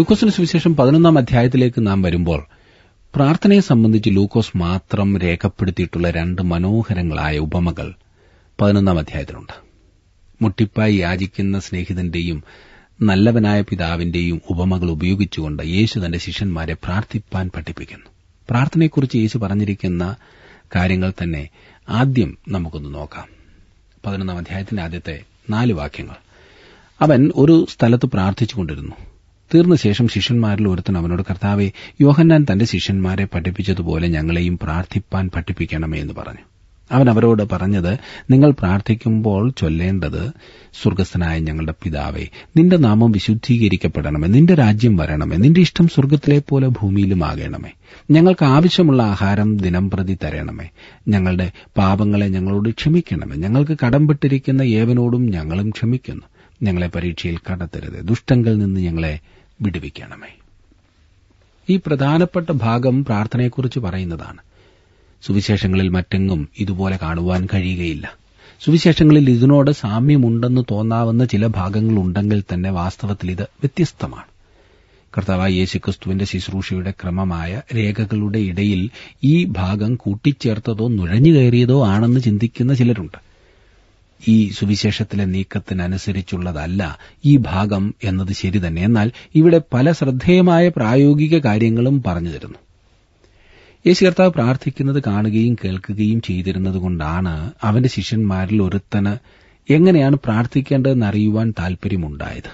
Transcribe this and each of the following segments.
ലൂക്കോസിന് സുവിശേഷം പതിനൊന്നാം അധ്യായത്തിലേക്ക് നാം വരുമ്പോൾ പ്രാർത്ഥനയെ സംബന്ധിച്ച് ലൂക്കോസ് മാത്രം രേഖപ്പെടുത്തിയിട്ടുള്ള രണ്ട് മനോഹരങ്ങളായ ഉപമകൾ പതിനൊന്നാം അധ്യായത്തിലുണ്ട് മുട്ടിപ്പായി യാചിക്കുന്ന സ്നേഹിതന്റെയും നല്ലവനായ പിതാവിന്റെയും ഉപമകൾ ഉപയോഗിച്ചുകൊണ്ട് യേശു തന്റെ ശിഷ്യന്മാരെ പ്രാർത്ഥിപ്പാൻ പഠിപ്പിക്കുന്നു പ്രാർത്ഥനയെക്കുറിച്ച് യേശു പറഞ്ഞിരിക്കുന്ന കാര്യങ്ങൾ തന്നെ ആദ്യം നമുക്കൊന്ന് നോക്കാം പതിനൊന്നാം അധ്യായത്തിന്റെ ആദ്യത്തെ നാല് വാക്യങ്ങൾ അവൻ ഒരു സ്ഥലത്ത് പ്രാർത്ഥിച്ചുകൊണ്ടിരുന്നു തീർന്ന ശേഷം ശിഷ്യന്മാരിൽ ഒരുത്തൻ അവനോട് കർത്താവെ യോഹന്നാൻ തന്റെ ശിഷ്യന്മാരെ പഠിപ്പിച്ചതുപോലെ ഞങ്ങളെയും പ്രാർത്ഥിപ്പാൻ പഠിപ്പിക്കണമേ എന്ന് പറഞ്ഞു അവൻ അവരോട് പറഞ്ഞത് നിങ്ങൾ പ്രാർത്ഥിക്കുമ്പോൾ ചൊല്ലേണ്ടത് സ്വർഗസ്ഥനായ ഞങ്ങളുടെ പിതാവേ നിന്റെ നാമം വിശുദ്ധീകരിക്കപ്പെടണമേ നിന്റെ രാജ്യം വരണമേ നിന്റെ ഇഷ്ടം സ്വർഗത്തിലെ പോലെ ഭൂമിയിലുമാകണമേ ഞങ്ങൾക്ക് ആവശ്യമുള്ള ആഹാരം ദിനം പ്രതി തരണമേ ഞങ്ങളുടെ പാപങ്ങളെ ഞങ്ങളോട് ക്ഷമിക്കണമേ ഞങ്ങൾക്ക് കടംപെട്ടിരിക്കുന്ന ഏവനോടും ഞങ്ങളും ക്ഷമിക്കുന്നു ഞങ്ങളെ പരീക്ഷയിൽ കടത്തരുത് ദുഷ്ടങ്ങളിൽ നിന്ന് ഞങ്ങളെ വിടുവിക്കണമേ ഈ പ്രധാനപ്പെട്ട ഭാഗം പ്രാർത്ഥനയെക്കുറിച്ച് പറയുന്നതാണ് സുവിശേഷങ്ങളിൽ മറ്റെങ്ങും ഇതുപോലെ കാണുവാൻ കഴിയുകയില്ല സുവിശേഷങ്ങളിൽ ഇതിനോട് സാമ്യമുണ്ടെന്ന് തോന്നാവുന്ന ചില ഭാഗങ്ങളുണ്ടെങ്കിൽ തന്നെ വാസ്തവത്തിൽ ഇത് വ്യത്യസ്തമാണ് കർത്താവായ യേശുക്രിസ്തുവിന്റെ ശുശ്രൂഷയുടെ ക്രമമായ രേഖകളുടെ ഇടയിൽ ഈ ഭാഗം കൂട്ടിച്ചേർത്തതോ നുഴഞ്ഞുകയറിയതോ ആണെന്ന് ചിന്തിക്കുന്ന ചിലരുണ്ട് ഈ സുവിശേഷത്തിലെ നീക്കത്തിനനുസരിച്ചുള്ളതല്ല ഈ ഭാഗം എന്നത് ശരി തന്നെ എന്നാൽ ഇവിടെ പല ശ്രദ്ധേയമായ പ്രായോഗിക കാര്യങ്ങളും പറഞ്ഞു തരുന്നു യേശു കർത്താവ് പ്രാർത്ഥിക്കുന്നത് കാണുകയും കേൾക്കുകയും ചെയ്തിരുന്നതുകൊണ്ടാണ് അവന്റെ ശിഷ്യന്മാരിൽ ഒരുത്തന് എങ്ങനെയാണ് പ്രാർത്ഥിക്കേണ്ടതെന്ന് അറിയുവാൻ താൽപര്യമുണ്ടായത്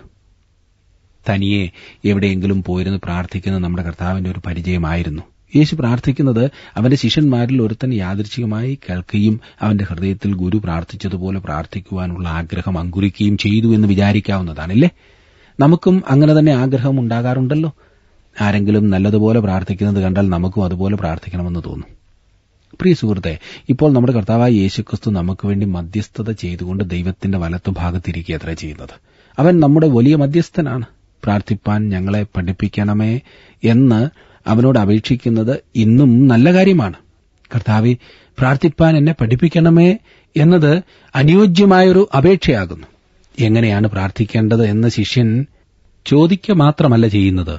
തനിയെ എവിടെയെങ്കിലും പോയിരുന്നു പ്രാർത്ഥിക്കുന്ന നമ്മുടെ കർത്താവിന്റെ ഒരു പരിചയമായിരുന്നു യേശു പ്രാർത്ഥിക്കുന്നത് അവന്റെ ശിഷ്യന്മാരിൽ ഒരുത്തൻ യാദൃച്ഛികമായി കേൾക്കുകയും അവന്റെ ഹൃദയത്തിൽ ഗുരു പ്രാർത്ഥിച്ചതുപോലെ പ്രാർത്ഥിക്കുവാനുള്ള ആഗ്രഹം അങ്കുരിക്കുകയും ചെയ്തു എന്ന് വിചാരിക്കാവുന്നതാണല്ലേ നമുക്കും അങ്ങനെ തന്നെ ആഗ്രഹം ഉണ്ടാകാറുണ്ടല്ലോ ആരെങ്കിലും നല്ലതുപോലെ പ്രാർത്ഥിക്കുന്നത് കണ്ടാൽ നമുക്കും അതുപോലെ പ്രാർത്ഥിക്കണമെന്ന് തോന്നും പ്രിയ സുഹൃത്തെ ഇപ്പോൾ നമ്മുടെ കർത്താവായ യേശുക്രിസ്തു നമുക്ക് വേണ്ടി മധ്യസ്ഥത ചെയ്തുകൊണ്ട് ദൈവത്തിന്റെ ഭാഗത്തിരിക്കുക അത്ര ചെയ്യുന്നത് അവൻ നമ്മുടെ വലിയ മധ്യസ്ഥനാണ് പ്രാർത്ഥിപ്പാൻ ഞങ്ങളെ പഠിപ്പിക്കണമേ എന്ന് അവനോട് അപേക്ഷിക്കുന്നത് ഇന്നും നല്ല കാര്യമാണ് കർത്താവ് പ്രാർത്ഥിപ്പാൻ എന്നെ പഠിപ്പിക്കണമേ എന്നത് അനുയോജ്യമായൊരു അപേക്ഷയാകുന്നു എങ്ങനെയാണ് പ്രാർത്ഥിക്കേണ്ടത് എന്ന് ശിഷ്യൻ ചോദിക്ക മാത്രമല്ല ചെയ്യുന്നത്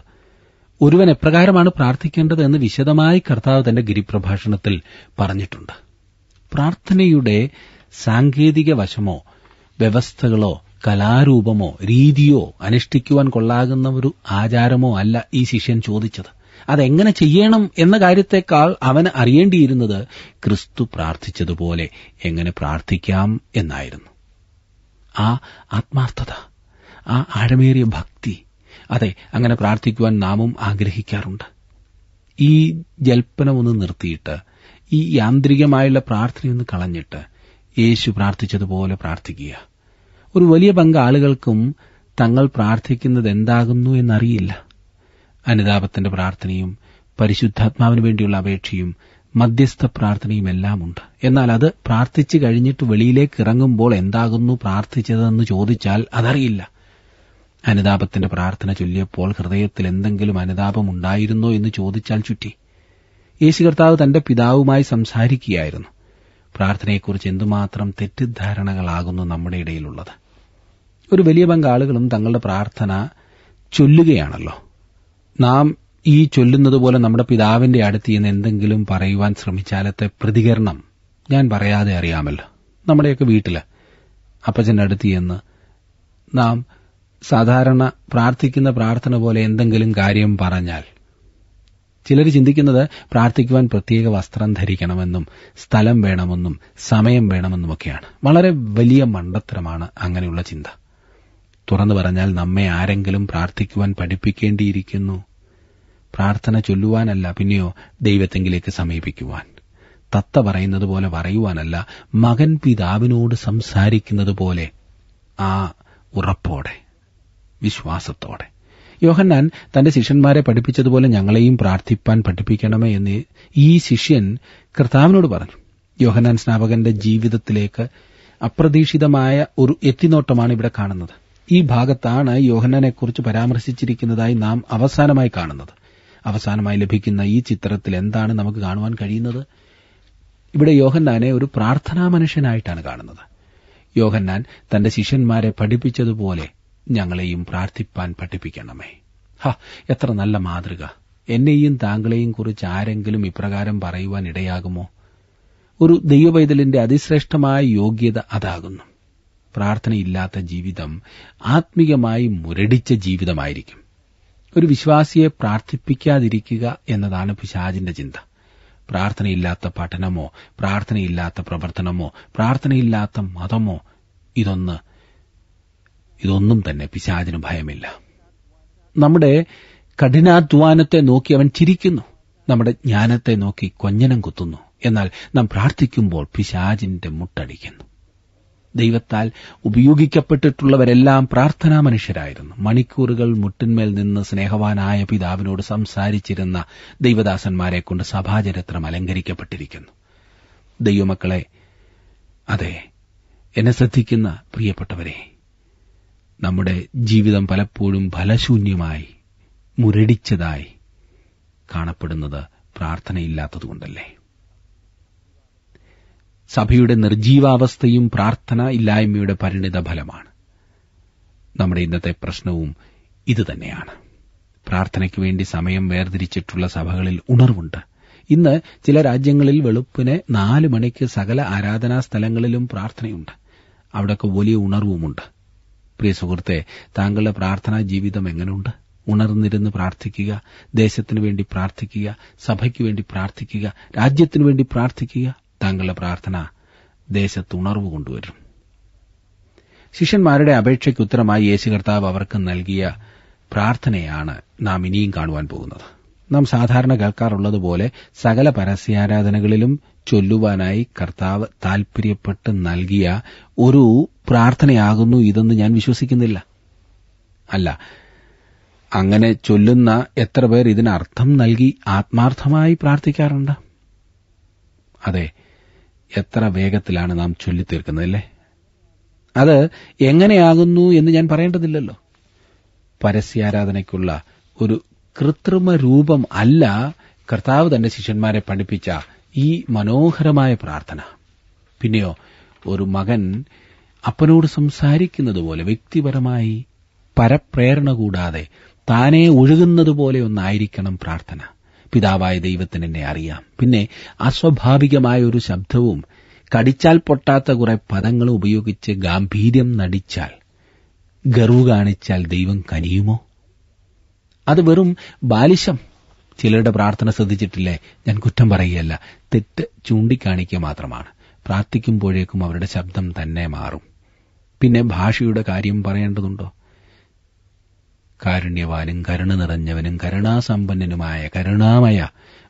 ഒരുവൻ എപ്രകാരമാണ് പ്രാർത്ഥിക്കേണ്ടത് എന്ന് വിശദമായി കർത്താവ് തന്റെ ഗിരിപ്രഭാഷണത്തിൽ പറഞ്ഞിട്ടുണ്ട് പ്രാർത്ഥനയുടെ സാങ്കേതിക വശമോ വ്യവസ്ഥകളോ കലാരൂപമോ രീതിയോ അനുഷ്ഠിക്കുവാൻ കൊള്ളാകുന്ന ഒരു ആചാരമോ അല്ല ഈ ശിഷ്യൻ ചോദിച്ചത് അതെങ്ങനെ ചെയ്യണം എന്ന കാര്യത്തെക്കാൾ അവന് അറിയേണ്ടിയിരുന്നത് ക്രിസ്തു പ്രാർത്ഥിച്ചതുപോലെ എങ്ങനെ പ്രാർത്ഥിക്കാം എന്നായിരുന്നു ആ ആത്മാർത്ഥത ആ ആഴമേറിയ ഭക്തി അതെ അങ്ങനെ പ്രാർത്ഥിക്കുവാൻ നാമും ആഗ്രഹിക്കാറുണ്ട് ഈ ജൽപ്പനം ഒന്ന് നിർത്തിയിട്ട് ഈ യാന്ത്രികമായുള്ള പ്രാർത്ഥനയൊന്ന് കളഞ്ഞിട്ട് യേശു പ്രാർത്ഥിച്ചതുപോലെ പ്രാർത്ഥിക്കുക ഒരു വലിയ പങ്ക് ആളുകൾക്കും തങ്ങൾ പ്രാർത്ഥിക്കുന്നത് എന്താകുന്നു എന്നറിയില്ല അനിതാപത്തിന്റെ പ്രാർത്ഥനയും പരിശുദ്ധാത്മാവിനു വേണ്ടിയുള്ള അപേക്ഷയും മധ്യസ്ഥ പ്രാർത്ഥനയും എല്ലാമുണ്ട് എന്നാൽ അത് പ്രാർത്ഥിച്ചു കഴിഞ്ഞിട്ട് വെളിയിലേക്ക് ഇറങ്ങുമ്പോൾ എന്താകുന്നു പ്രാർത്ഥിച്ചതെന്ന് ചോദിച്ചാൽ അതറിയില്ല അനുതാപത്തിന്റെ പ്രാർത്ഥന ചൊല്ലിയപ്പോൾ ഹൃദയത്തിൽ എന്തെങ്കിലും അനുതാപമുണ്ടായിരുന്നോ എന്ന് ചോദിച്ചാൽ ചുറ്റി യേശു കർത്താവ് തന്റെ പിതാവുമായി സംസാരിക്കുകയായിരുന്നു പ്രാർത്ഥനയെക്കുറിച്ച് എന്തുമാത്രം തെറ്റിദ്ധാരണകളാകുന്നു നമ്മുടെ ഇടയിലുള്ളത് ഒരു വലിയ പങ്കാളുകളും തങ്ങളുടെ പ്രാർത്ഥന ചൊല്ലുകയാണല്ലോ നാം ഈ ചൊല്ലുന്നത് പോലെ നമ്മുടെ പിതാവിന്റെ അടുത്ത് നിന്ന് എന്തെങ്കിലും പറയുവാൻ ശ്രമിച്ചാലത്തെ പ്രതികരണം ഞാൻ പറയാതെ അറിയാമല്ലോ നമ്മുടെയൊക്കെ വീട്ടില് അപ്പച്ചൻ അടുത്ത് നാം സാധാരണ പ്രാർത്ഥിക്കുന്ന പ്രാർത്ഥന പോലെ എന്തെങ്കിലും കാര്യം പറഞ്ഞാൽ ചിലർ ചിന്തിക്കുന്നത് പ്രാർത്ഥിക്കുവാൻ പ്രത്യേക വസ്ത്രം ധരിക്കണമെന്നും സ്ഥലം വേണമെന്നും സമയം വേണമെന്നുമൊക്കെയാണ് വളരെ വലിയ മണ്ടത്തരമാണ് അങ്ങനെയുള്ള ചിന്ത തുറന്നു പറഞ്ഞാൽ നമ്മെ ആരെങ്കിലും പ്രാർത്ഥിക്കുവാൻ പഠിപ്പിക്കേണ്ടിയിരിക്കുന്നു പ്രാർത്ഥന ചൊല്ലുവാനല്ല പിന്നെയോ ദൈവത്തെങ്കിലേക്ക് സമീപിക്കുവാൻ തത്ത പറയുന്നത് പോലെ പറയുവാനല്ല മകൻ പിതാവിനോട് സംസാരിക്കുന്നത് പോലെ ആ ഉറപ്പോടെ വിശ്വാസത്തോടെ യോഹന്നാൻ തന്റെ ശിഷ്യന്മാരെ പഠിപ്പിച്ചതുപോലെ ഞങ്ങളെയും പ്രാർത്ഥിപ്പാൻ പഠിപ്പിക്കണമേ എന്ന് ഈ ശിഷ്യൻ കർത്താവിനോട് പറഞ്ഞു യോഹന്നാൻ സ്നാപകന്റെ ജീവിതത്തിലേക്ക് അപ്രതീക്ഷിതമായ ഒരു എത്തിനോട്ടമാണ് ഇവിടെ കാണുന്നത് ഈ ഭാഗത്താണ് യോഹന്നാനെക്കുറിച്ച് പരാമർശിച്ചിരിക്കുന്നതായി നാം അവസാനമായി കാണുന്നത് അവസാനമായി ലഭിക്കുന്ന ഈ ചിത്രത്തിൽ എന്താണ് നമുക്ക് കാണുവാൻ കഴിയുന്നത് ഇവിടെ യോഹന്നാനെ ഒരു പ്രാർത്ഥനാ മനുഷ്യനായിട്ടാണ് കാണുന്നത് യോഹന്നാൻ തന്റെ ശിഷ്യന്മാരെ പഠിപ്പിച്ചതുപോലെ ഞങ്ങളെയും പ്രാർത്ഥിപ്പാൻ പഠിപ്പിക്കണമേ ഹ എത്ര നല്ല മാതൃക എന്നെയും താങ്കളെയും കുറിച്ച് ആരെങ്കിലും ഇപ്രകാരം പറയുവാൻ ഇടയാകുമോ ഒരു ദൈവവൈതലിന്റെ അതിശ്രേഷ്ഠമായ യോഗ്യത അതാകുന്നു പ്രാർത്ഥനയില്ലാത്ത ജീവിതം ആത്മീയമായി മുരടിച്ച ജീവിതമായിരിക്കും ഒരു വിശ്വാസിയെ പ്രാർത്ഥിപ്പിക്കാതിരിക്കുക എന്നതാണ് പിശാജിന്റെ ചിന്ത പ്രാർത്ഥനയില്ലാത്ത പഠനമോ പ്രാർത്ഥനയില്ലാത്ത പ്രവർത്തനമോ പ്രാർത്ഥനയില്ലാത്ത മതമോ ഇതൊന്ന് ഇതൊന്നും തന്നെ പിശാചിന് ഭയമില്ല നമ്മുടെ കഠിനാധ്വാനത്തെ നോക്കി അവൻ ചിരിക്കുന്നു നമ്മുടെ ജ്ഞാനത്തെ നോക്കി കൊഞ്ഞനം കുത്തുന്നു എന്നാൽ നാം പ്രാർത്ഥിക്കുമ്പോൾ പിശാചിന്റെ മുട്ടടിക്കുന്നു ദൈവത്താൽ ഉപയോഗിക്കപ്പെട്ടിട്ടുള്ളവരെല്ലാം പ്രാർത്ഥനാ മനുഷ്യരായിരുന്നു മണിക്കൂറുകൾ മുട്ടിന്മേൽ നിന്ന് സ്നേഹവാനായ പിതാവിനോട് സംസാരിച്ചിരുന്ന ദൈവദാസന്മാരെക്കൊണ്ട് സഭാചരിത്രം അലങ്കരിക്കപ്പെട്ടിരിക്കുന്നു ദൈവമക്കളെ അതെ എന്നെ ശ്രദ്ധിക്കുന്ന പ്രിയപ്പെട്ടവരെ നമ്മുടെ ജീവിതം പലപ്പോഴും ഫലശൂന്യമായി മുരടിച്ചതായി കാണപ്പെടുന്നത് പ്രാർത്ഥനയില്ലാത്തതുകൊണ്ടല്ലേ സഭയുടെ നിർജീവാവസ്ഥയും പ്രാർത്ഥന ഇല്ലായ്മയുടെ പരിണിത ഫലമാണ് നമ്മുടെ ഇന്നത്തെ പ്രശ്നവും ഇതുതന്നെയാണ് പ്രാർത്ഥനയ്ക്ക് വേണ്ടി സമയം വേർതിരിച്ചിട്ടുള്ള സഭകളിൽ ഉണർവുണ്ട് ഇന്ന് ചില രാജ്യങ്ങളിൽ വെളുപ്പിനെ നാല് മണിക്ക് സകല ആരാധനാ സ്ഥലങ്ങളിലും പ്രാർത്ഥനയുണ്ട് അവിടൊക്കെ വലിയ ഉണർവുമുണ്ട് പ്രിയ സുഹൃത്തെ താങ്കളുടെ പ്രാർത്ഥനാ ജീവിതം എങ്ങനെയുണ്ട് ഉണർന്നിരുന്ന് പ്രാർത്ഥിക്കുക ദേശത്തിനു വേണ്ടി പ്രാർത്ഥിക്കുക സഭയ്ക്ക് വേണ്ടി പ്രാർത്ഥിക്കുക രാജ്യത്തിനു വേണ്ടി പ്രാർത്ഥിക്കുക താങ്കളുടെ പ്രാർത്ഥന ദേശത്ത് ഉണർവ് കൊണ്ടുവരും ശിഷ്യന്മാരുടെ അപേക്ഷയ്ക്ക് ഉത്തരമായി യേശു കർത്താവ് അവർക്ക് നൽകിയ പ്രാർത്ഥനയാണ് നാം ഇനിയും കാണുവാൻ പോകുന്നത് നാം സാധാരണ കേൾക്കാറുള്ളതുപോലെ സകല പരസ്യാരാധനകളിലും ചൊല്ലുവാനായി കർത്താവ് താൽപര്യപ്പെട്ട് നൽകിയ ഒരു പ്രാർത്ഥനയാകുന്നു ഇതെന്ന് ഞാൻ വിശ്വസിക്കുന്നില്ല അല്ല അങ്ങനെ ചൊല്ലുന്ന എത്ര പേർ ഇതിനർത്ഥം നൽകി ആത്മാർത്ഥമായി പ്രാർത്ഥിക്കാറുണ്ട് അതെ എത്ര വേഗത്തിലാണ് നാം ചൊല്ലിത്തീർക്കുന്നതല്ലേ അത് എങ്ങനെയാകുന്നു എന്ന് ഞാൻ പറയേണ്ടതില്ലല്ലോ പരസ്യാരാധനയ്ക്കുള്ള ഒരു കൃത്രിമ രൂപം അല്ല കർത്താവ് തന്റെ ശിഷ്യന്മാരെ പഠിപ്പിച്ച ഈ മനോഹരമായ പ്രാർത്ഥന പിന്നെയോ ഒരു മകൻ അപ്പനോട് സംസാരിക്കുന്നതുപോലെ വ്യക്തിപരമായി പരപ്രേരണ കൂടാതെ താനേ ഒഴുകുന്നതുപോലെ ഒന്നായിരിക്കണം പ്രാർത്ഥന പിതാവായ ദൈവത്തിന് എന്നെ അറിയാം പിന്നെ അസ്വാഭാവികമായ ഒരു ശബ്ദവും കടിച്ചാൽ പൊട്ടാത്ത കുറെ പദങ്ങൾ ഉപയോഗിച്ച് ഗാംഭീര്യം നടിച്ചാൽ ഗർവ് കാണിച്ചാൽ ദൈവം കനിയുമോ അത് വെറും ബാലിശം ചിലരുടെ പ്രാർത്ഥന ശ്രദ്ധിച്ചിട്ടില്ലേ ഞാൻ കുറ്റം പറയുകയല്ല തെറ്റ് ചൂണ്ടിക്കാണിക്കുക മാത്രമാണ് പ്രാർത്ഥിക്കുമ്പോഴേക്കും അവരുടെ ശബ്ദം തന്നെ മാറും പിന്നെ ഭാഷയുടെ കാര്യം പറയേണ്ടതുണ്ടോ കാരുണ്യവാനും കരുണ നിറഞ്ഞവനും കരുണാസമ്പന്നനുമായ കരുണാമയ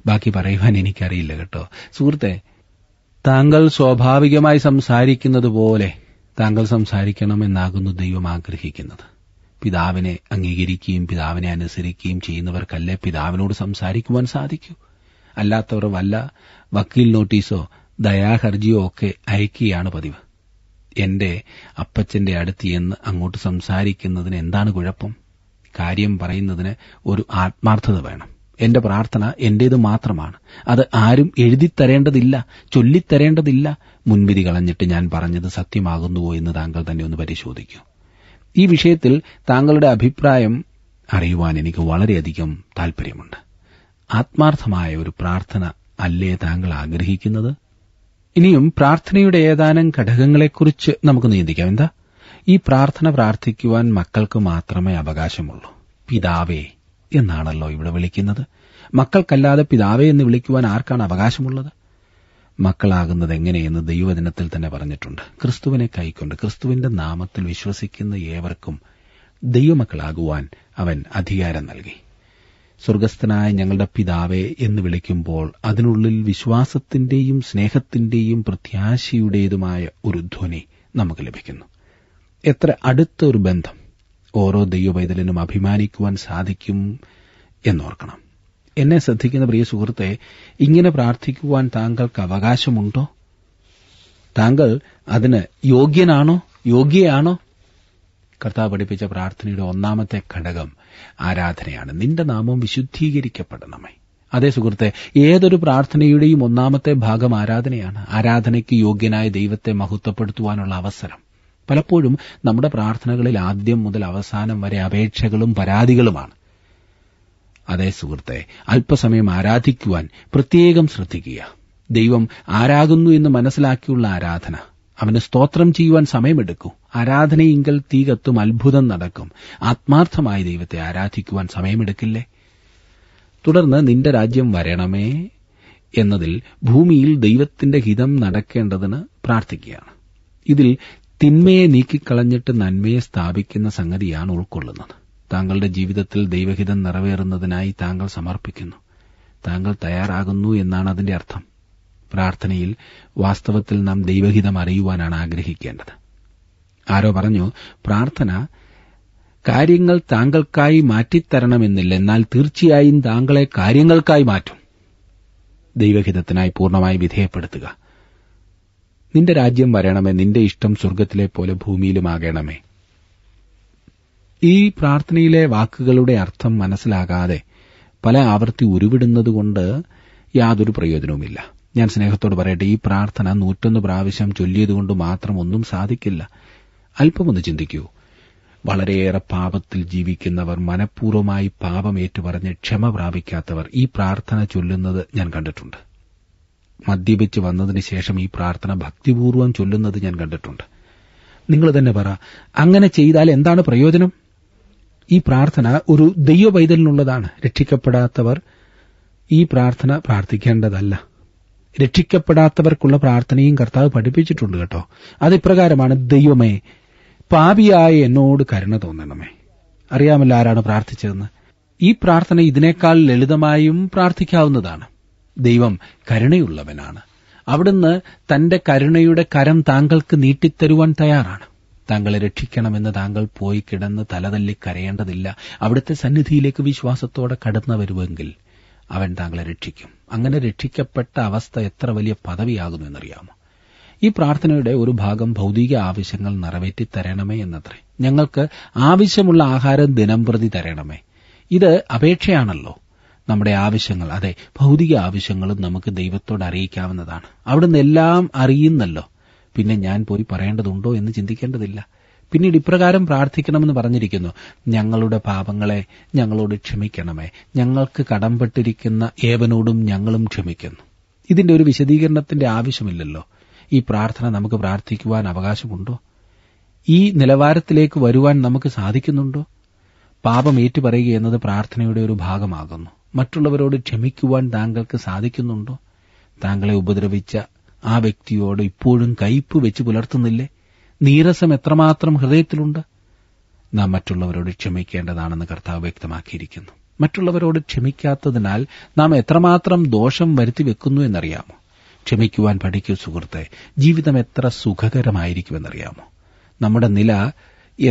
ബാക്കി പറയുവാൻ എനിക്കറിയില്ല കേട്ടോ സുഹൃത്തെ താങ്കൾ സ്വാഭാവികമായി സംസാരിക്കുന്നത് പോലെ താങ്കൾ സംസാരിക്കണമെന്നാകുന്നു ദൈവം ആഗ്രഹിക്കുന്നത് പിതാവിനെ അംഗീകരിക്കുകയും പിതാവിനെ അനുസരിക്കുകയും ചെയ്യുന്നവർക്കല്ലേ പിതാവിനോട് സംസാരിക്കുവാൻ സാധിക്കൂ അല്ലാത്തവർ വല്ല വക്കീൽ നോട്ടീസോ ദയാഹർജിയോ ഒക്കെ അയക്കുകയാണ് പതിവ് എന്റെ അപ്പച്ചന്റെ അടുത്ത് എന്ന് അങ്ങോട്ട് സംസാരിക്കുന്നതിന് എന്താണ് കുഴപ്പം കാര്യം പറയുന്നതിന് ഒരു ആത്മാർത്ഥത വേണം എന്റെ പ്രാർത്ഥന എന്റേത് മാത്രമാണ് അത് ആരും എഴുതിത്തരേണ്ടതില്ല ചൊല്ലിത്തരേണ്ടതില്ല മുൻവിധി കളഞ്ഞിട്ട് ഞാൻ പറഞ്ഞത് സത്യമാകുന്നുവോ എന്ന് താങ്കൾ തന്നെ ഒന്ന് പരിശോധിക്കൂ ഈ വിഷയത്തിൽ താങ്കളുടെ അഭിപ്രായം അറിയുവാൻ എനിക്ക് വളരെയധികം താൽപര്യമുണ്ട് ആത്മാർത്ഥമായ ഒരു പ്രാർത്ഥന അല്ലേ താങ്കൾ ആഗ്രഹിക്കുന്നത് ഇനിയും പ്രാർത്ഥനയുടെ ഏതാനും ഘടകങ്ങളെക്കുറിച്ച് നമുക്ക് നിയന്ത്രിക്കാം എന്താ ഈ പ്രാർത്ഥന പ്രാർത്ഥിക്കുവാൻ മക്കൾക്ക് മാത്രമേ അവകാശമുള്ളൂ പിതാവേ എന്നാണല്ലോ ഇവിടെ വിളിക്കുന്നത് മക്കൾക്കല്ലാതെ പിതാവേ എന്ന് വിളിക്കുവാൻ ആർക്കാണ് അവകാശമുള്ളത് മക്കളാകുന്നത് എങ്ങനെയെന്ന് ദൈവവചനത്തിൽ തന്നെ പറഞ്ഞിട്ടുണ്ട് ക്രിസ്തുവിനെ കൈക്കൊണ്ട് ക്രിസ്തുവിന്റെ നാമത്തിൽ വിശ്വസിക്കുന്ന ഏവർക്കും ദൈവമക്കളാകുവാൻ അവൻ അധികാരം നൽകി സ്വർഗസ്ഥനായ ഞങ്ങളുടെ പിതാവേ എന്ന് വിളിക്കുമ്പോൾ അതിനുള്ളിൽ വിശ്വാസത്തിന്റെയും സ്നേഹത്തിന്റെയും പ്രത്യാശയുടേതുമായ ഒരു ധ്വനി നമുക്ക് ലഭിക്കുന്നു എത്ര അടുത്തൊരു ബന്ധം ഓരോ ദൈവവൈതലിനും അഭിമാനിക്കുവാൻ സാധിക്കും എന്നോർക്കണം എന്നെ ശ്രദ്ധിക്കുന്ന പ്രിയ സുഹൃത്തെ ഇങ്ങനെ പ്രാർത്ഥിക്കുവാൻ താങ്കൾക്ക് അവകാശമുണ്ടോ താങ്കൾ അതിന് യോഗ്യനാണോ യോഗ്യയാണോ കർത്താവ് പഠിപ്പിച്ച പ്രാർത്ഥനയുടെ ഒന്നാമത്തെ ഘടകം ആരാധനയാണ് നിന്റെ നാമം വിശുദ്ധീകരിക്കപ്പെടണമേ അതേ സുഹൃത്തെ ഏതൊരു പ്രാർത്ഥനയുടെയും ഒന്നാമത്തെ ഭാഗം ആരാധനയാണ് ആരാധനയ്ക്ക് യോഗ്യനായ ദൈവത്തെ മഹത്വപ്പെടുത്തുവാനുള്ള അവസരം പലപ്പോഴും നമ്മുടെ പ്രാർത്ഥനകളിൽ ആദ്യം മുതൽ അവസാനം വരെ അപേക്ഷകളും പരാതികളുമാണ് അതേ സുഹൃത്തെ അല്പസമയം ആരാധിക്കുവാൻ പ്രത്യേകം ശ്രദ്ധിക്കുക ദൈവം ആരാകുന്നു എന്ന് മനസ്സിലാക്കിയുള്ള ആരാധന അവന് സ്തോത്രം ചെയ്യുവാൻ സമയമെടുക്കൂ ആരാധനയിങ്കൽ തീ കത്തും അത്ഭുതം നടക്കും ആത്മാർത്ഥമായ ദൈവത്തെ ആരാധിക്കുവാൻ സമയമെടുക്കില്ലേ തുടർന്ന് നിന്റെ രാജ്യം വരണമേ എന്നതിൽ ഭൂമിയിൽ ദൈവത്തിന്റെ ഹിതം നടക്കേണ്ടതിന് പ്രാർത്ഥിക്കുകയാണ് ഇതിൽ തിന്മയെ നീക്കിക്കളഞ്ഞിട്ട് നന്മയെ സ്ഥാപിക്കുന്ന സംഗതിയാണ് ഉൾക്കൊള്ളുന്നത് താങ്കളുടെ ജീവിതത്തിൽ ദൈവഹിതം നിറവേറുന്നതിനായി താങ്കൾ സമർപ്പിക്കുന്നു താങ്കൾ തയ്യാറാകുന്നു എന്നാണ് അതിന്റെ അർത്ഥം പ്രാർത്ഥനയിൽ വാസ്തവത്തിൽ നാം ദൈവഹിതം അറിയുവാനാണ് ആഗ്രഹിക്കേണ്ടത് ആരോ പറഞ്ഞു പ്രാർത്ഥന കാര്യങ്ങൾ താങ്കൾക്കായി മാറ്റിത്തരണമെന്നില്ല എന്നാൽ തീർച്ചയായും താങ്കളെ കാര്യങ്ങൾക്കായി മാറ്റും ദൈവഹിതത്തിനായി പൂർണ്ണമായി വിധേയപ്പെടുത്തുക നിന്റെ രാജ്യം വരണമേ നിന്റെ ഇഷ്ടം സ്വർഗത്തിലെ പോലെ ഭൂമിയിലുമാകണമേ ഈ പ്രാർത്ഥനയിലെ വാക്കുകളുടെ അർത്ഥം മനസ്സിലാകാതെ പല ആവർത്തി ഉരുവിടുന്നതുകൊണ്ട് യാതൊരു പ്രയോജനവുമില്ല ഞാൻ സ്നേഹത്തോട് പറയട്ടെ ഈ പ്രാർത്ഥന നൂറ്റൊന്ന് പ്രാവശ്യം ചൊല്ലിയതുകൊണ്ട് മാത്രം ഒന്നും സാധിക്കില്ല അല്പമൊന്ന് ചിന്തിക്കൂ വളരെയേറെ പാപത്തിൽ ജീവിക്കുന്നവർ മനഃപൂർവ്വമായി പാപം ഏറ്റുപറഞ്ഞ് ക്ഷമ പ്രാപിക്കാത്തവർ ഈ പ്രാർത്ഥന ചൊല്ലുന്നത് ഞാൻ കണ്ടിട്ടുണ്ട് മദ്യപിച്ച് വന്നതിന് ശേഷം ഈ പ്രാർത്ഥന ഭക്തിപൂർവ്വം ചൊല്ലുന്നത് ഞാൻ കണ്ടിട്ടുണ്ട് നിങ്ങൾ തന്നെ പറ അങ്ങനെ ചെയ്താൽ എന്താണ് പ്രയോജനം ഈ പ്രാർത്ഥന ഒരു ദൈവ പൈതലിനുള്ളതാണ് രക്ഷിക്കപ്പെടാത്തവർ ഈ പ്രാർത്ഥന പ്രാർത്ഥിക്കേണ്ടതല്ല രക്ഷിക്കപ്പെടാത്തവർക്കുള്ള പ്രാർത്ഥനയും കർത്താവ് പഠിപ്പിച്ചിട്ടുണ്ട് കേട്ടോ അതിപ്രകാരമാണ് ദൈവമേ പാപിയായ എന്നോട് കരുണ തോന്നണമേ അറിയാമല്ലോ ആരാണ് പ്രാർത്ഥിച്ചതെന്ന് ഈ പ്രാർത്ഥന ഇതിനേക്കാൾ ലളിതമായും പ്രാർത്ഥിക്കാവുന്നതാണ് ദൈവം കരുണയുള്ളവനാണ് അവിടുന്ന് തന്റെ കരുണയുടെ കരം താങ്കൾക്ക് നീട്ടിത്തരുവാൻ തയ്യാറാണ് താങ്കളെ രക്ഷിക്കണമെന്ന് താങ്കൾ പോയി കിടന്ന് തലതല്ലി കരയേണ്ടതില്ല അവിടുത്തെ സന്നിധിയിലേക്ക് വിശ്വാസത്തോടെ കടന്നു വരുമെങ്കിൽ അവൻ താങ്കളെ രക്ഷിക്കും അങ്ങനെ രക്ഷിക്കപ്പെട്ട അവസ്ഥ എത്ര വലിയ പദവിയാകുമെന്നറിയാമോ ഈ പ്രാർത്ഥനയുടെ ഒരു ഭാഗം ഭൗതിക ആവശ്യങ്ങൾ നിറവേറ്റി തരണമേ എന്നത്രേ ഞങ്ങൾക്ക് ആവശ്യമുള്ള ആഹാരം ദിനം പ്രതി തരണമേ ഇത് അപേക്ഷയാണല്ലോ നമ്മുടെ ആവശ്യങ്ങൾ അതെ ഭൗതിക ആവശ്യങ്ങളും നമുക്ക് ദൈവത്തോട് അറിയിക്കാവുന്നതാണ് അവിടുന്ന് എല്ലാം അറിയുന്നല്ലോ പിന്നെ ഞാൻ പോയി പറയേണ്ടതുണ്ടോ എന്ന് ചിന്തിക്കേണ്ടതില്ല പിന്നീട് ഇപ്രകാരം പ്രാർത്ഥിക്കണമെന്ന് പറഞ്ഞിരിക്കുന്നു ഞങ്ങളുടെ പാപങ്ങളെ ഞങ്ങളോട് ക്ഷമിക്കണമേ ഞങ്ങൾക്ക് കടംപെട്ടിരിക്കുന്ന ഏവനോടും ഞങ്ങളും ക്ഷമിക്കുന്നു ഇതിന്റെ ഒരു വിശദീകരണത്തിന്റെ ആവശ്യമില്ലല്ലോ ഈ പ്രാർത്ഥന നമുക്ക് പ്രാർത്ഥിക്കുവാൻ അവകാശമുണ്ടോ ഈ നിലവാരത്തിലേക്ക് വരുവാൻ നമുക്ക് സാധിക്കുന്നുണ്ടോ പാപം ഏറ്റുപറയുക എന്നത് പ്രാർത്ഥനയുടെ ഒരു ഭാഗമാകുന്നു മറ്റുള്ളവരോട് ക്ഷമിക്കുവാൻ താങ്കൾക്ക് സാധിക്കുന്നുണ്ടോ താങ്കളെ ഉപദ്രവിച്ച ആ വ്യക്തിയോട് ഇപ്പോഴും കയ്പ് വെച്ച് പുലർത്തുന്നില്ലേ നീരസം എത്രമാത്രം ഹൃദയത്തിലുണ്ട് നാം മറ്റുള്ളവരോട് ക്ഷമിക്കേണ്ടതാണെന്ന് കർത്താവ് വ്യക്തമാക്കിയിരിക്കുന്നു മറ്റുള്ളവരോട് ക്ഷമിക്കാത്തതിനാൽ നാം എത്രമാത്രം ദോഷം വരുത്തി വെക്കുന്നു എന്നറിയാമോ ക്ഷമിക്കുവാൻ പഠിക്കൂ സുഹൃത്തെ ജീവിതം എത്ര സുഖകരമായിരിക്കുമെന്നറിയാമോ നമ്മുടെ നില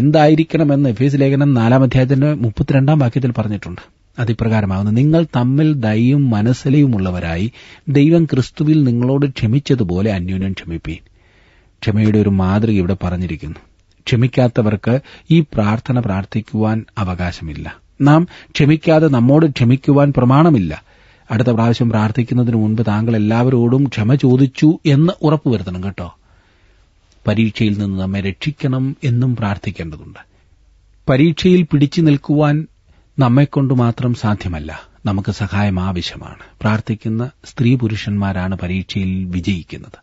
എന്തായിരിക്കണമെന്ന് എഫീസ് ലേഖനം നാലാം അധ്യായത്തിന്റെ മുപ്പത്തിരണ്ടാം വാക്യത്തിൽ പറഞ്ഞിട്ടുണ്ട് അതിപ്രകാരമാകുന്നു നിങ്ങൾ തമ്മിൽ ദയയും മനസ്സിലയുമുള്ളവരായി ദൈവം ക്രിസ്തുവിൽ നിങ്ങളോട് ക്ഷമിച്ചതുപോലെ അന്യോന്യം ക്ഷമിപ്പീൻ ക്ഷമയുടെ ഒരു മാതൃക ഇവിടെ പറഞ്ഞിരിക്കുന്നു ക്ഷമിക്കാത്തവർക്ക് ഈ പ്രാർത്ഥന പ്രാർത്ഥിക്കുവാൻ അവകാശമില്ല നാം ക്ഷമിക്കാതെ നമ്മോട് ക്ഷമിക്കുവാൻ പ്രമാണമില്ല അടുത്ത പ്രാവശ്യം പ്രാർത്ഥിക്കുന്നതിന് മുൻപ് താങ്കൾ എല്ലാവരോടും ക്ഷമ ചോദിച്ചു എന്ന് ഉറപ്പുവരുത്തണം കേട്ടോ പരീക്ഷയിൽ നിന്ന് നമ്മെ രക്ഷിക്കണം എന്നും പ്രാർത്ഥിക്കേണ്ടതുണ്ട് പരീക്ഷയിൽ പിടിച്ചു നിൽക്കുവാൻ നമ്മെക്കൊണ്ട് മാത്രം സാധ്യമല്ല നമുക്ക് സഹായം ആവശ്യമാണ് പ്രാർത്ഥിക്കുന്ന സ്ത്രീ പുരുഷന്മാരാണ് പരീക്ഷയിൽ വിജയിക്കുന്നത്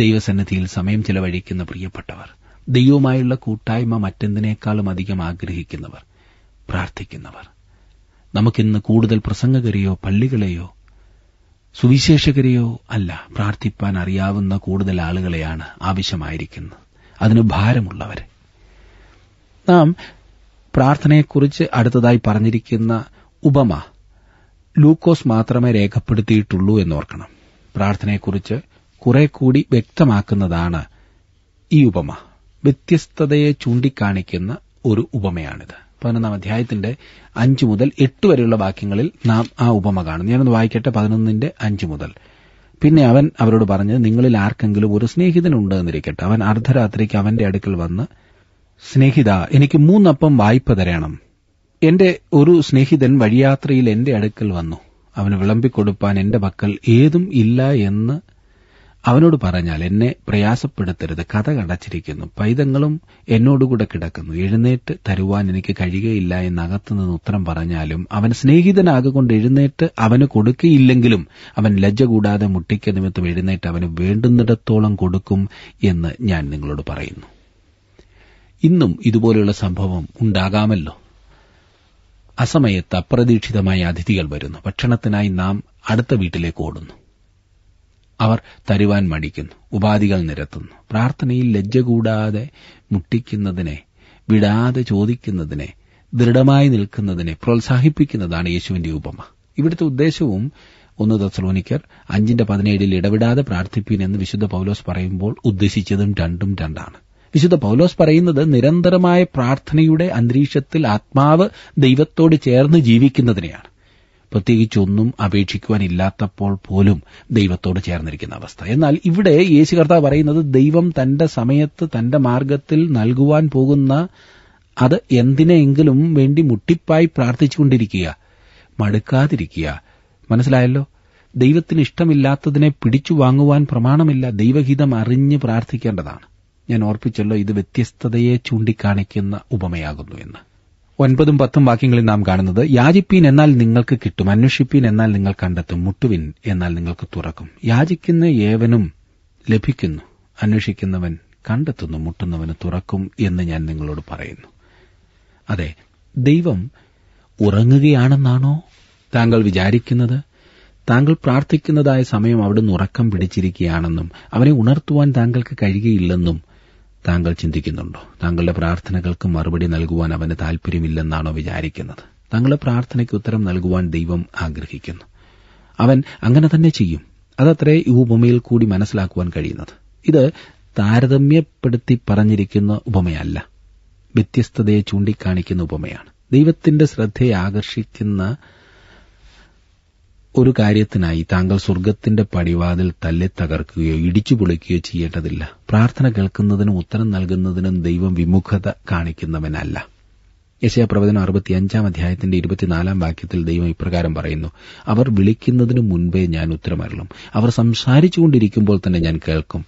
ദൈവസന്നിധിയിൽ സമയം ചെലവഴിക്കുന്ന പ്രിയപ്പെട്ടവർ ദൈവവുമായുള്ള കൂട്ടായ്മ മറ്റെന്തിനേക്കാളും അധികം ആഗ്രഹിക്കുന്നവർ പ്രാർത്ഥിക്കുന്നവർ നമുക്കിന്ന് കൂടുതൽ പ്രസംഗകരെയോ പള്ളികളെയോ സുവിശേഷകരെയോ അല്ല പ്രാർത്ഥിപ്പാൻ അറിയാവുന്ന കൂടുതൽ ആളുകളെയാണ് ആവശ്യമായിരിക്കുന്നത് അതിന് ഭാരമുള്ളവർ നാം പ്രാർത്ഥനയെക്കുറിച്ച് അടുത്തതായി പറഞ്ഞിരിക്കുന്ന ഉപമ ലൂക്കോസ് മാത്രമേ രേഖപ്പെടുത്തിയിട്ടുള്ളൂ എന്നോർക്കണം പ്രാർത്ഥനയെക്കുറിച്ച് കുറെ കൂടി വ്യക്തമാക്കുന്നതാണ് ഈ ഉപമ വ്യത്യസ്തതയെ ചൂണ്ടിക്കാണിക്കുന്ന ഒരു ഉപമയാണിത് പതിനൊന്നാം അധ്യായത്തിന്റെ അഞ്ച് മുതൽ എട്ട് വരെയുള്ള വാക്യങ്ങളിൽ നാം ആ ഉപമ കാണും ഞാനൊന്ന് വായിക്കട്ടെ പതിനൊന്നിന്റെ അഞ്ച് മുതൽ പിന്നെ അവൻ അവരോട് പറഞ്ഞത് നിങ്ങളിൽ ആർക്കെങ്കിലും ഒരു സ്നേഹിതനുണ്ട് എന്നിരിക്കട്ടെ അവൻ അർദ്ധരാത്രിക്ക് അവന്റെ അടുക്കൽ വന്ന് സ്നേഹിത എനിക്ക് മൂന്നപ്പം വായ്പ തരണം എന്റെ ഒരു സ്നേഹിതൻ വഴിയാത്രയിൽ എന്റെ അടുക്കൽ വന്നു അവന് വിളമ്പിക്കൊടുപ്പാൻ എന്റെ പക്കൽ ഏതും ഇല്ല എന്ന് അവനോട് പറഞ്ഞാൽ എന്നെ പ്രയാസപ്പെടുത്തരുത് കഥ കടച്ചിരിക്കുന്നു പൈതങ്ങളും എന്നോടുകൂടെ കിടക്കുന്നു എഴുന്നേറ്റ് തരുവാൻ എനിക്ക് കഴിയുകയില്ല എന്നകത്തുനിന്ന് ഉത്തരം പറഞ്ഞാലും അവൻ സ്നേഹിതനാകൊണ്ട് എഴുന്നേറ്റ് അവന് കൊടുക്കുകയില്ലെങ്കിലും അവൻ ലജ്ജ കൂടാതെ മുട്ടിക്ക നിമിത്തം എഴുന്നേറ്റ് അവന് വേണ്ടുന്നിടത്തോളം കൊടുക്കും എന്ന് ഞാൻ നിങ്ങളോട് പറയുന്നു ഇന്നും ഇതുപോലെയുള്ള സംഭവം ഉണ്ടാകാമല്ലോ അസമയത്ത് അപ്രതീക്ഷിതമായ അതിഥികൾ വരുന്നു ഭക്ഷണത്തിനായി നാം അടുത്ത വീട്ടിലേക്ക് ഓടുന്നു അവർ തരുവാൻ മടിക്കുന്നു ഉപാധികൾ നിരത്തുന്നു പ്രാർത്ഥനയിൽ ലജ്ജ കൂടാതെ മുട്ടിക്കുന്നതിനെ വിടാതെ ചോദിക്കുന്നതിനെ ദൃഢമായി നിൽക്കുന്നതിനെ പ്രോത്സാഹിപ്പിക്കുന്നതാണ് യേശുവിന്റെ ഉപമ ഇവിടുത്തെ ഉദ്ദേശവും ഒന്ന് തസ്ലോനിക്കർ അഞ്ചിന്റെ പതിനേഴിൽ ഇടവിടാതെ പ്രാർത്ഥിപ്പീൻ എന്ന് വിശുദ്ധ പൌലോസ് പറയുമ്പോൾ ഉദ്ദേശിച്ചതും രണ്ടും രണ്ടാണ് വിശുദ്ധ പൌലോസ് പറയുന്നത് നിരന്തരമായ പ്രാർത്ഥനയുടെ അന്തരീക്ഷത്തിൽ ആത്മാവ് ദൈവത്തോട് ചേർന്ന് ജീവിക്കുന്നതിനെയാണ് പ്രത്യേകിച്ചൊന്നും അപേക്ഷിക്കുവാനില്ലാത്തപ്പോൾ പോലും ദൈവത്തോട് ചേർന്നിരിക്കുന്ന അവസ്ഥ എന്നാൽ ഇവിടെ യേശു കർത്താവ് പറയുന്നത് ദൈവം തന്റെ സമയത്ത് തന്റെ മാർഗത്തിൽ നൽകുവാൻ പോകുന്ന അത് എന്തിനെങ്കിലും വേണ്ടി മുട്ടിപ്പായി പ്രാർത്ഥിച്ചുകൊണ്ടിരിക്കുക മടുക്കാതിരിക്കുക മനസ്സിലായല്ലോ ദൈവത്തിന് ഇഷ്ടമില്ലാത്തതിനെ പിടിച്ചു വാങ്ങുവാൻ പ്രമാണമില്ല ദൈവഹിതം അറിഞ്ഞ് പ്രാർത്ഥിക്കേണ്ടതാണ് ഞാൻ ഓർപ്പിച്ചല്ലോ ഇത് വ്യത്യസ്തതയെ ചൂണ്ടിക്കാണിക്കുന്ന ഉപമയാകുന്നു എന്ന് ഒൻപതും പത്തും വാക്യങ്ങളിൽ നാം കാണുന്നത് യാചിപ്പീൻ എന്നാൽ നിങ്ങൾക്ക് കിട്ടും അന്വേഷിപ്പീൻ എന്നാൽ നിങ്ങൾ കണ്ടെത്തും മുട്ടുവിൻ എന്നാൽ നിങ്ങൾക്ക് തുറക്കും യാചിക്കുന്ന ഏവനും ലഭിക്കുന്നു അന്വേഷിക്കുന്നവൻ കണ്ടെത്തുന്നു മുട്ടുന്നവന് തുറക്കും എന്ന് ഞാൻ നിങ്ങളോട് പറയുന്നു അതെ ദൈവം ഉറങ്ങുകയാണെന്നാണോ താങ്കൾ വിചാരിക്കുന്നത് താങ്കൾ പ്രാർത്ഥിക്കുന്നതായ സമയം അവിടുന്ന് ഉറക്കം പിടിച്ചിരിക്കുകയാണെന്നും അവനെ ഉണർത്തുവാൻ താങ്കൾക്ക് കഴിയുകയില്ലെന്നും താങ്കൾ ചിന്തിക്കുന്നുണ്ടോ താങ്കളുടെ പ്രാർത്ഥനകൾക്ക് മറുപടി നൽകുവാൻ അവന് താൽപര്യമില്ലെന്നാണോ വിചാരിക്കുന്നത് താങ്കളുടെ പ്രാർത്ഥനയ്ക്ക് ഉത്തരം നൽകുവാൻ ദൈവം ആഗ്രഹിക്കുന്നു അവൻ അങ്ങനെ തന്നെ ചെയ്യും അതത്രേ ഈ ഉപമയിൽ കൂടി മനസ്സിലാക്കുവാൻ കഴിയുന്നത് ഇത് താരതമ്യപ്പെടുത്തി പറഞ്ഞിരിക്കുന്ന ഉപമയല്ല വ്യത്യസ്തതയെ ചൂണ്ടിക്കാണിക്കുന്ന ഉപമയാണ് ദൈവത്തിന്റെ ശ്രദ്ധയെ ആകർഷിക്കുന്ന ഒരു കാര്യത്തിനായി താങ്കൾ സ്വർഗത്തിന്റെ പടിവാതിൽ തല്ലെ തകർക്കുകയോ ഇടിച്ചു പൊളിക്കുകയോ ചെയ്യേണ്ടതില്ല പ്രാർത്ഥന കേൾക്കുന്നതിനും ഉത്തരം നൽകുന്നതിനും ദൈവം വിമുഖത കാണിക്കുന്നവനല്ല പ്രവചനം അറുപത്തിയഞ്ചാം അധ്യായത്തിന്റെ ഇരുപത്തിനാലാം വാക്യത്തിൽ ദൈവം ഇപ്രകാരം പറയുന്നു അവർ വിളിക്കുന്നതിനു മുൻപേ ഞാൻ ഉത്തരമരളും അവർ സംസാരിച്ചുകൊണ്ടിരിക്കുമ്പോൾ തന്നെ ഞാൻ കേൾക്കും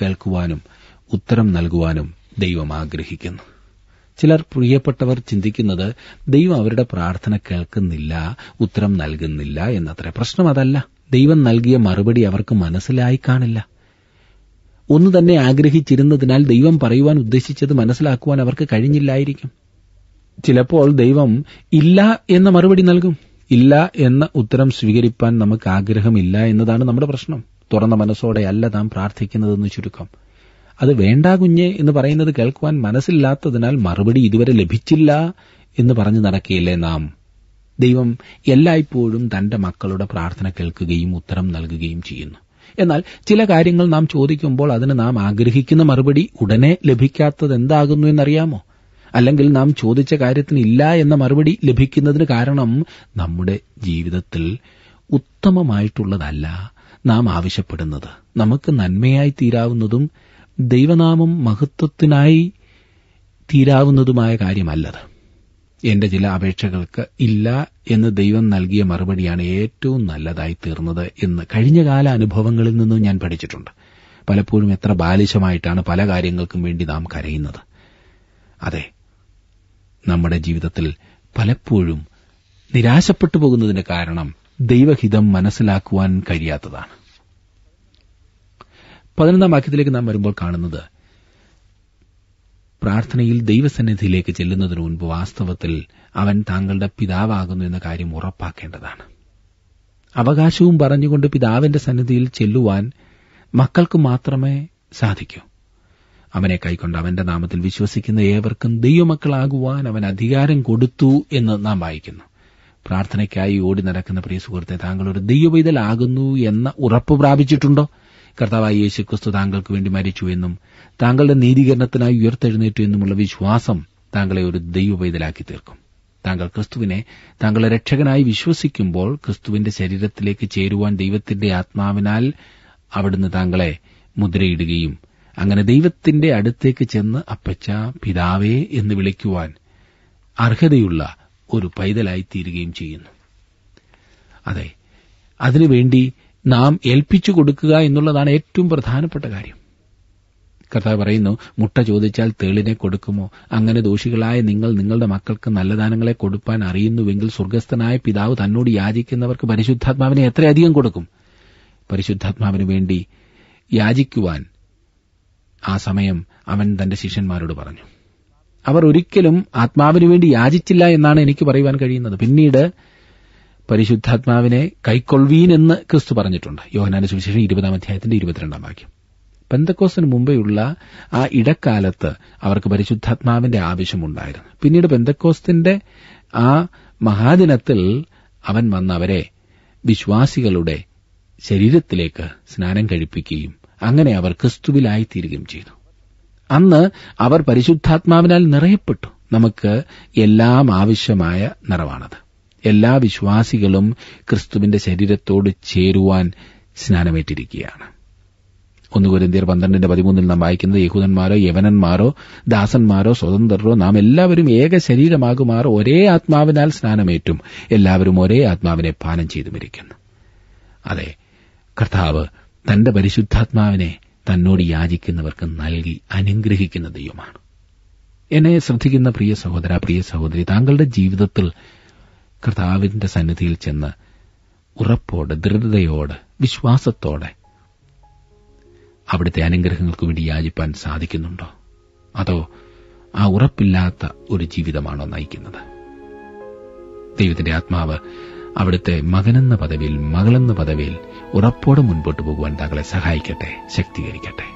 കേൾക്കുവാനും ഉത്തരം നൽകുവാനും ദൈവം ആഗ്രഹിക്കുന്നു ചിലർ പ്രിയപ്പെട്ടവർ ചിന്തിക്കുന്നത് ദൈവം അവരുടെ പ്രാർത്ഥന കേൾക്കുന്നില്ല ഉത്തരം നൽകുന്നില്ല എന്നത്ര പ്രശ്നം അതല്ല ദൈവം നൽകിയ മറുപടി അവർക്ക് മനസ്സിലായി കാണില്ല ഒന്നു തന്നെ ആഗ്രഹിച്ചിരുന്നതിനാൽ ദൈവം പറയുവാൻ ഉദ്ദേശിച്ചത് മനസ്സിലാക്കുവാൻ അവർക്ക് കഴിഞ്ഞില്ലായിരിക്കും ചിലപ്പോൾ ദൈവം ഇല്ല എന്ന മറുപടി നൽകും ഇല്ല എന്ന ഉത്തരം സ്വീകരിപ്പാൻ നമുക്ക് ആഗ്രഹമില്ല എന്നതാണ് നമ്മുടെ പ്രശ്നം തുറന്ന മനസ്സോടെ അല്ല താൻ പ്രാർത്ഥിക്കുന്നതെന്ന് ചുരുക്കം അത് വേണ്ടാ കുഞ്ഞ് എന്ന് പറയുന്നത് കേൾക്കുവാൻ മനസ്സില്ലാത്തതിനാൽ മറുപടി ഇതുവരെ ലഭിച്ചില്ല എന്ന് പറഞ്ഞു നടക്കുകയില്ലേ നാം ദൈവം എല്ലായ്പ്പോഴും തന്റെ മക്കളുടെ പ്രാർത്ഥന കേൾക്കുകയും ഉത്തരം നൽകുകയും ചെയ്യുന്നു എന്നാൽ ചില കാര്യങ്ങൾ നാം ചോദിക്കുമ്പോൾ അതിന് നാം ആഗ്രഹിക്കുന്ന മറുപടി ഉടനെ ലഭിക്കാത്തത് എന്താകുന്നു എന്നറിയാമോ അല്ലെങ്കിൽ നാം ചോദിച്ച കാര്യത്തിന് ഇല്ല എന്ന മറുപടി ലഭിക്കുന്നതിന് കാരണം നമ്മുടെ ജീവിതത്തിൽ ഉത്തമമായിട്ടുള്ളതല്ല നാം ആവശ്യപ്പെടുന്നത് നമുക്ക് നന്മയായി തീരാവുന്നതും ദൈവനാമം മഹത്വത്തിനായി തീരാവുന്നതുമായ കാര്യമല്ലത് എന്റെ ചില അപേക്ഷകൾക്ക് ഇല്ല എന്ന് ദൈവം നൽകിയ മറുപടിയാണ് ഏറ്റവും നല്ലതായി തീർന്നത് എന്ന് കഴിഞ്ഞകാല അനുഭവങ്ങളിൽ നിന്നും ഞാൻ പഠിച്ചിട്ടുണ്ട് പലപ്പോഴും എത്ര ബാലിശമായിട്ടാണ് പല കാര്യങ്ങൾക്കും വേണ്ടി നാം കരയുന്നത് അതെ നമ്മുടെ ജീവിതത്തിൽ പലപ്പോഴും നിരാശപ്പെട്ടു പോകുന്നതിന് കാരണം ദൈവഹിതം മനസ്സിലാക്കുവാൻ കഴിയാത്തതാണ് പതിനൊന്നാം വാക്യത്തിലേക്ക് നാം വരുമ്പോൾ കാണുന്നത് പ്രാർത്ഥനയിൽ ദൈവസന്നിധിയിലേക്ക് ചെല്ലുന്നതിന് മുൻപ് വാസ്തവത്തിൽ അവൻ താങ്കളുടെ പിതാവാകുന്നു എന്ന കാര്യം ഉറപ്പാക്കേണ്ടതാണ് അവകാശവും പറഞ്ഞുകൊണ്ട് പിതാവിന്റെ സന്നിധിയിൽ ചെല്ലുവാൻ മക്കൾക്ക് മാത്രമേ സാധിക്കൂ അവനെ കൈക്കൊണ്ട് അവന്റെ നാമത്തിൽ വിശ്വസിക്കുന്ന ഏവർക്കും ദൈവമക്കളാകുവാൻ അവൻ അധികാരം കൊടുത്തു എന്ന് നാം വായിക്കുന്നു പ്രാർത്ഥനയ്ക്കായി ഓടി നടക്കുന്ന പ്രിയ സുഹൃത്തെ താങ്കൾ ഒരു ദൈവപൈതലാകുന്നു എന്ന ഉറപ്പ് പ്രാപിച്ചിട്ടുണ്ടോ കർത്താവായി യേശു ക്രിസ്തു താങ്കൾക്ക് വേണ്ടി മരിച്ചു എന്നും താങ്കളുടെ നീതീകരണത്തിനായി ഉയർത്തെഴുന്നേറ്റു എന്നുമുള്ള വിശ്വാസം താങ്കളെ ഒരു ദൈവപൈതലാക്കി തീർക്കും താങ്കൾ ക്രിസ്തുവിനെ താങ്കളെ രക്ഷകനായി വിശ്വസിക്കുമ്പോൾ ക്രിസ്തുവിന്റെ ശരീരത്തിലേക്ക് ചേരുവാൻ ദൈവത്തിന്റെ ആത്മാവിനാൽ അവിടുന്ന് താങ്കളെ മുദ്രയിടുകയും അങ്ങനെ ദൈവത്തിന്റെ അടുത്തേക്ക് ചെന്ന് അപ്പച്ച പിതാവേ എന്ന് വിളിക്കുവാൻ അർഹതയുള്ള ഒരു പൈതലായി തീരുകയും ചെയ്യുന്നു അതെ അതിനുവേണ്ടി നാം ഏൽപ്പിച്ചു കൊടുക്കുക എന്നുള്ളതാണ് ഏറ്റവും പ്രധാനപ്പെട്ട കാര്യം കർത്താവ് പറയുന്നു മുട്ട ചോദിച്ചാൽ തേളിനെ കൊടുക്കുമോ അങ്ങനെ ദോഷികളായ നിങ്ങൾ നിങ്ങളുടെ മക്കൾക്ക് നല്ല ദാനങ്ങളെ കൊടുപ്പാൻ അറിയുന്നുവെങ്കിൽ സ്വർഗസ്ഥനായ പിതാവ് തന്നോട് യാചിക്കുന്നവർക്ക് പരിശുദ്ധാത്മാവിനെ എത്രയധികം കൊടുക്കും പരിശുദ്ധാത്മാവിന് വേണ്ടി യാചിക്കുവാൻ ആ സമയം അവൻ തന്റെ ശിഷ്യന്മാരോട് പറഞ്ഞു അവർ ഒരിക്കലും ആത്മാവിനു വേണ്ടി യാചിച്ചില്ല എന്നാണ് എനിക്ക് പറയുവാൻ കഴിയുന്നത് പിന്നീട് പരിശുദ്ധാത്മാവിനെ എന്ന് ക്രിസ്തു പറഞ്ഞിട്ടുണ്ട് യോഹനാന സുവിശേഷം ഇരുപതാം അധ്യായത്തിന്റെ ഇരുപത്തിരണ്ടാം വാക്യം പെന്തക്കോസിന് മുമ്പെയുള്ള ആ ഇടക്കാലത്ത് അവർക്ക് പരിശുദ്ധാത്മാവിന്റെ ആവശ്യമുണ്ടായിരുന്നു പിന്നീട് പെന്തക്കോസ്തിന്റെ ആ മഹാദിനത്തിൽ അവൻ വന്നവരെ വിശ്വാസികളുടെ ശരീരത്തിലേക്ക് സ്നാനം കഴിപ്പിക്കുകയും അങ്ങനെ അവർ ക്രിസ്തുവിലായി തീരുകയും ചെയ്തു അന്ന് അവർ പരിശുദ്ധാത്മാവിനാൽ നിറയപ്പെട്ടു നമുക്ക് എല്ലാം ആവശ്യമായ നിറവാണത് എല്ലാ വിശ്വാസികളും ക്രിസ്തുവിന്റെ ശരീരത്തോട് ചേരുവാൻ സ്നാനമേറ്റിരിക്കുകയാണ് ഒന്ന് കുരന്തിയർ പന്ത്രണ്ടിന്റെ പതിമൂന്നിൽ നാം വായിക്കുന്നത് യഹൂദന്മാരോ യവനന്മാരോ ദാസന്മാരോ സ്വതന്ത്രരോ നാം എല്ലാവരും ഏക ശരീരമാകുമാർ ഒരേ ആത്മാവിനാൽ സ്നാനമേറ്റും എല്ലാവരും ഒരേ ആത്മാവിനെ പാനം ചെയ്തു മരിക്കുന്നു അതെ കർത്താവ് തന്റെ പരിശുദ്ധാത്മാവിനെ തന്നോട് യാചിക്കുന്നവർക്ക് നൽകി അനുഗ്രഹിക്കുന്ന ദൈവമാണ് എന്നെ ശ്രദ്ധിക്കുന്ന പ്രിയ സഹോദര പ്രിയ സഹോദരി താങ്കളുടെ ജീവിതത്തിൽ കർത്താവിന്റെ സന്നിധിയിൽ ചെന്ന് ഉറപ്പോടെ ദൃഢതയോടെ വിശ്വാസത്തോടെ അവിടുത്തെ അനുഗ്രഹങ്ങൾക്ക് വേണ്ടി യാചിപ്പാൻ സാധിക്കുന്നുണ്ടോ അതോ ആ ഉറപ്പില്ലാത്ത ഒരു ജീവിതമാണോ നയിക്കുന്നത് ദൈവത്തിന്റെ ആത്മാവ് അവിടുത്തെ മകനെന്ന പദവിയിൽ മകളെന്ന പദവിയിൽ ഉറപ്പോടെ മുൻപോട്ട് പോകുവാൻ താങ്കളെ സഹായിക്കട്ടെ ശക്തീകരിക്കട്ടെ